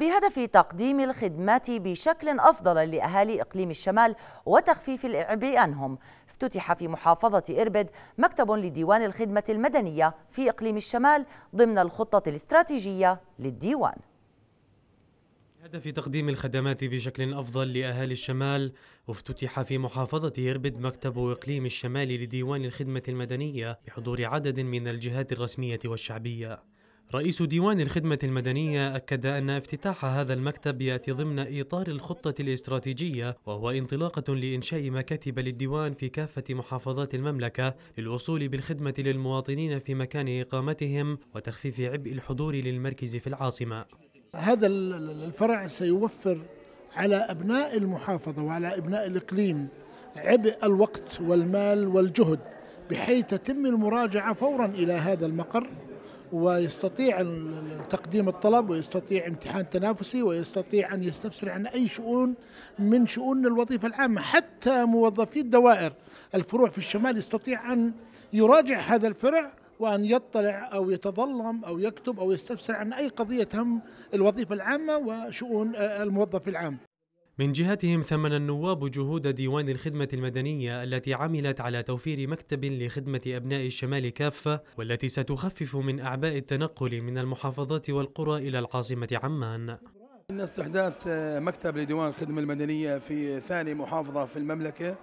بهدف تقديم الخدمات بشكل أفضل لأهالي إقليم الشمال وتخفيف الإعباء عنهم افتتح في محافظة إربد مكتب لديوان الخدمة المدنية في إقليم الشمال ضمن الخطة الاستراتيجية للديوان بهدف تقديم الخدمات بشكل أفضل لأهالي الشمال افتتح في محافظة إربد مكتب إقليم الشمال لديوان الخدمة المدنية بحضور عدد من الجهات الرسمية والشعبية رئيس ديوان الخدمة المدنية أكد أن افتتاح هذا المكتب يأتي ضمن إطار الخطة الاستراتيجية وهو انطلاقة لإنشاء مكاتب للديوان في كافة محافظات المملكة للوصول بالخدمة للمواطنين في مكان إقامتهم وتخفيف عبء الحضور للمركز في العاصمة هذا الفرع سيوفر على أبناء المحافظة وعلى أبناء الإقليم عبء الوقت والمال والجهد بحيث تتم المراجعة فورا إلى هذا المقر ويستطيع تقديم الطلب ويستطيع امتحان تنافسي ويستطيع أن يستفسر عن أي شؤون من شؤون الوظيفة العامة حتى موظفي الدوائر الفروع في الشمال يستطيع أن يراجع هذا الفرع وأن يطلع أو يتظلم أو يكتب أو يستفسر عن أي قضية تهم الوظيفة العامة وشؤون الموظف العام من جهتهم ثمن النواب جهود ديوان الخدمة المدنية التي عملت على توفير مكتب لخدمة أبناء الشمال كافة والتي ستخفف من أعباء التنقل من المحافظات والقرى إلى العاصمة عمان إن استحداث مكتب لديوان الخدمة المدنية في ثاني محافظة في المملكة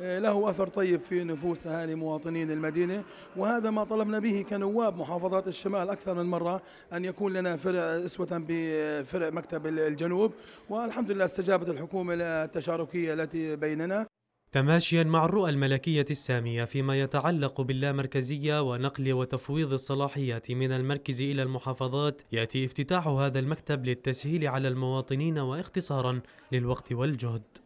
إيه، له أثر طيب في نفوس أهالي مواطنين المدينة وهذا ما طلبنا به كنواب محافظات الشمال أكثر من مرة أن يكون لنا فرع أسوة بفرع مكتب الجنوب والحمد لله استجابت الحكومة للتشاركية التي بيننا تماشيا مع الرؤى الملكية السامية فيما يتعلق باللامركزية ونقل وتفويض الصلاحيات من المركز إلى المحافظات يأتي افتتاح هذا المكتب للتسهيل على المواطنين واختصارا للوقت والجهد